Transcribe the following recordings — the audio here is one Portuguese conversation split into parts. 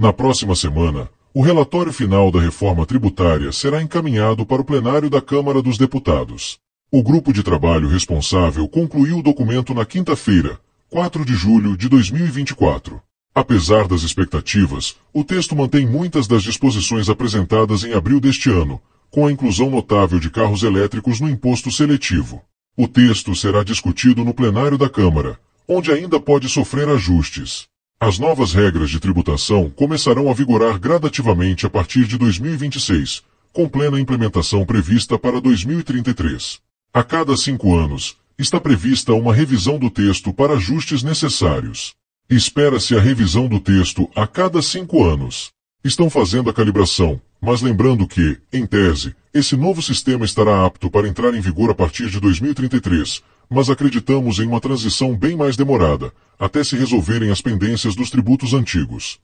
Na próxima semana, o relatório final da reforma tributária será encaminhado para o plenário da Câmara dos Deputados. O grupo de trabalho responsável concluiu o documento na quinta-feira, 4 de julho de 2024. Apesar das expectativas, o texto mantém muitas das disposições apresentadas em abril deste ano, com a inclusão notável de carros elétricos no imposto seletivo. O texto será discutido no plenário da Câmara, onde ainda pode sofrer ajustes. As novas regras de tributação começarão a vigorar gradativamente a partir de 2026, com plena implementação prevista para 2033. A cada cinco anos, está prevista uma revisão do texto para ajustes necessários. Espera-se a revisão do texto a cada cinco anos. Estão fazendo a calibração, mas lembrando que, em tese, esse novo sistema estará apto para entrar em vigor a partir de 2033, mas acreditamos em uma transição bem mais demorada, até se resolverem as pendências dos tributos antigos.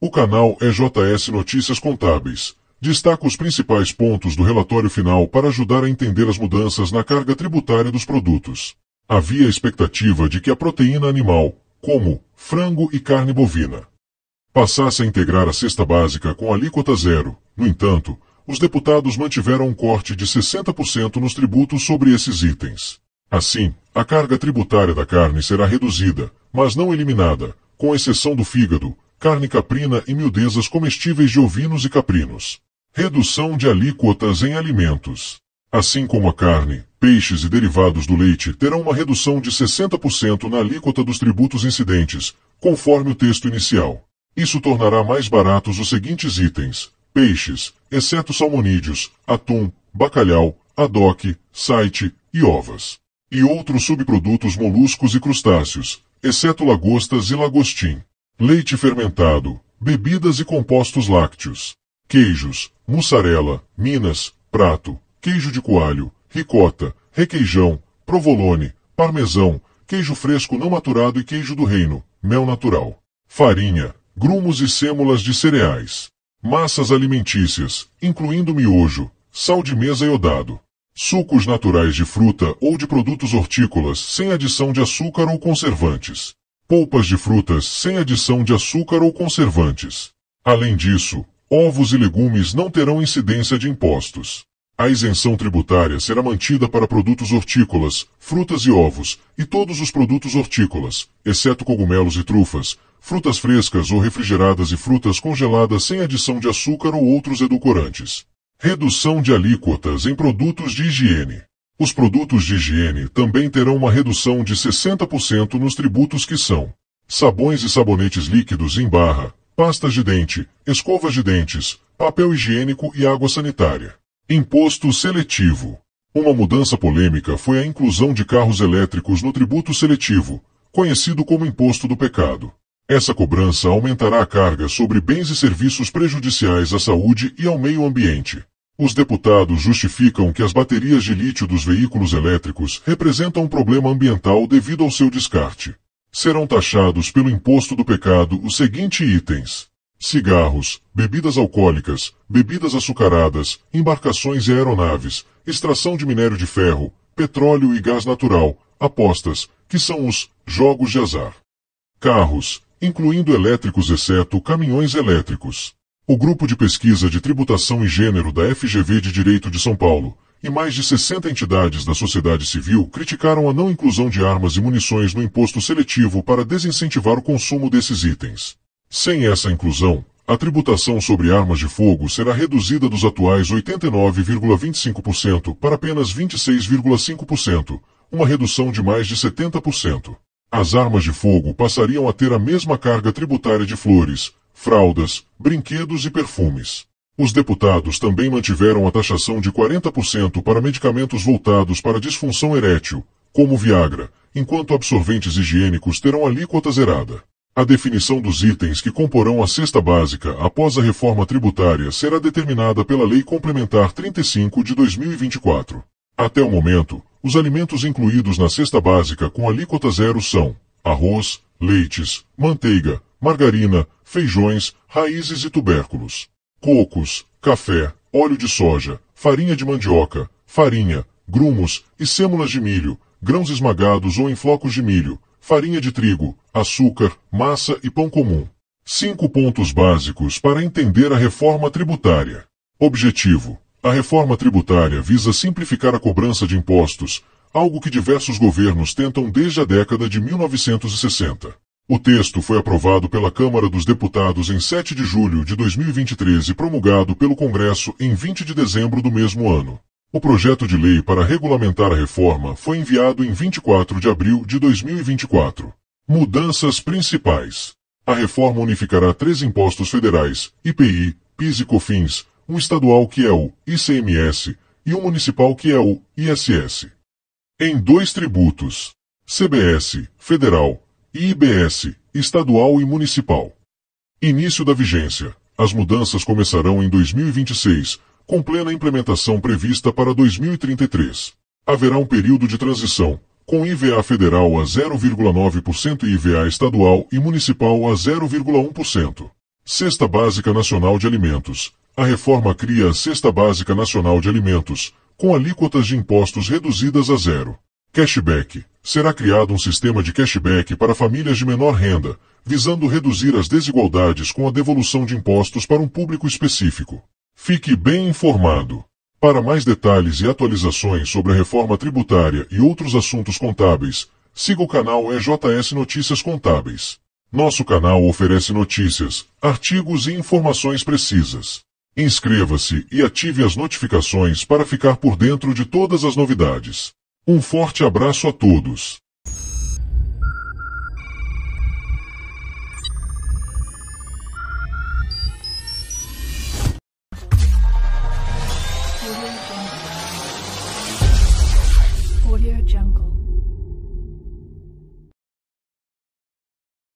O canal é JS Notícias Contábeis. Destaca os principais pontos do relatório final para ajudar a entender as mudanças na carga tributária dos produtos. Havia expectativa de que a proteína animal, como frango e carne bovina, passasse a integrar a cesta básica com alíquota zero. No entanto, os deputados mantiveram um corte de 60% nos tributos sobre esses itens. Assim, a carga tributária da carne será reduzida, mas não eliminada, com exceção do fígado, carne caprina e miudezas comestíveis de ovinos e caprinos. Redução de alíquotas em alimentos. Assim como a carne, peixes e derivados do leite terão uma redução de 60% na alíquota dos tributos incidentes, conforme o texto inicial. Isso tornará mais baratos os seguintes itens: peixes, exceto salmonídeos, atum, bacalhau, adoque, site e ovas e outros subprodutos moluscos e crustáceos, exceto lagostas e lagostim, leite fermentado, bebidas e compostos lácteos, queijos, mussarela, minas, prato, queijo de coalho, ricota, requeijão, provolone, parmesão, queijo fresco não maturado e queijo do reino, mel natural, farinha, grumos e sêmulas de cereais, massas alimentícias, incluindo miojo, sal de mesa e odado sucos naturais de fruta ou de produtos hortícolas sem adição de açúcar ou conservantes, polpas de frutas sem adição de açúcar ou conservantes. Além disso, ovos e legumes não terão incidência de impostos. A isenção tributária será mantida para produtos hortícolas, frutas e ovos, e todos os produtos hortícolas, exceto cogumelos e trufas, frutas frescas ou refrigeradas e frutas congeladas sem adição de açúcar ou outros edulcorantes. Redução de alíquotas em produtos de higiene. Os produtos de higiene também terão uma redução de 60% nos tributos que são sabões e sabonetes líquidos em barra, pastas de dente, escovas de dentes, papel higiênico e água sanitária. Imposto seletivo. Uma mudança polêmica foi a inclusão de carros elétricos no tributo seletivo, conhecido como imposto do pecado. Essa cobrança aumentará a carga sobre bens e serviços prejudiciais à saúde e ao meio ambiente. Os deputados justificam que as baterias de lítio dos veículos elétricos representam um problema ambiental devido ao seu descarte. Serão taxados pelo imposto do pecado os seguintes itens: cigarros, bebidas alcoólicas, bebidas açucaradas, embarcações e aeronaves, extração de minério de ferro, petróleo e gás natural, apostas, que são os jogos de azar. Carros, incluindo elétricos exceto caminhões elétricos. O Grupo de Pesquisa de Tributação e Gênero da FGV de Direito de São Paulo e mais de 60 entidades da sociedade civil criticaram a não inclusão de armas e munições no imposto seletivo para desincentivar o consumo desses itens. Sem essa inclusão, a tributação sobre armas de fogo será reduzida dos atuais 89,25% para apenas 26,5%, uma redução de mais de 70%. As armas de fogo passariam a ter a mesma carga tributária de flores, fraldas, brinquedos e perfumes. Os deputados também mantiveram a taxação de 40% para medicamentos voltados para disfunção erétil, como Viagra, enquanto absorventes higiênicos terão alíquota zerada. A definição dos itens que comporão a cesta básica após a reforma tributária será determinada pela Lei Complementar 35 de 2024. Até o momento, os alimentos incluídos na cesta básica com alíquota zero são arroz, leites, manteiga, margarina, feijões, raízes e tubérculos, cocos, café, óleo de soja, farinha de mandioca, farinha, grumos e sêmulas de milho, grãos esmagados ou em flocos de milho, farinha de trigo, açúcar, massa e pão comum. Cinco pontos básicos para entender a reforma tributária. Objetivo: a reforma tributária visa simplificar a cobrança de impostos, algo que diversos governos tentam desde a década de 1960. O texto foi aprovado pela Câmara dos Deputados em 7 de julho de 2023 e promulgado pelo Congresso em 20 de dezembro do mesmo ano. O projeto de lei para regulamentar a reforma foi enviado em 24 de abril de 2024. Mudanças principais. A reforma unificará três impostos federais, IPI, PIS e COFINS, um estadual que é o ICMS e um municipal que é o ISS. Em dois tributos, CBS, federal, e IBS, estadual e municipal. Início da vigência. As mudanças começarão em 2026, com plena implementação prevista para 2033. Haverá um período de transição, com IVA federal a 0,9% e IVA estadual e municipal a 0,1%. Cesta Básica Nacional de Alimentos, a reforma cria a Cesta Básica Nacional de Alimentos, com alíquotas de impostos reduzidas a zero. Cashback. Será criado um sistema de cashback para famílias de menor renda, visando reduzir as desigualdades com a devolução de impostos para um público específico. Fique bem informado. Para mais detalhes e atualizações sobre a reforma tributária e outros assuntos contábeis, siga o canal EJS Notícias Contábeis. Nosso canal oferece notícias, artigos e informações precisas. Inscreva-se e ative as notificações para ficar por dentro de todas as novidades. Um forte abraço a todos!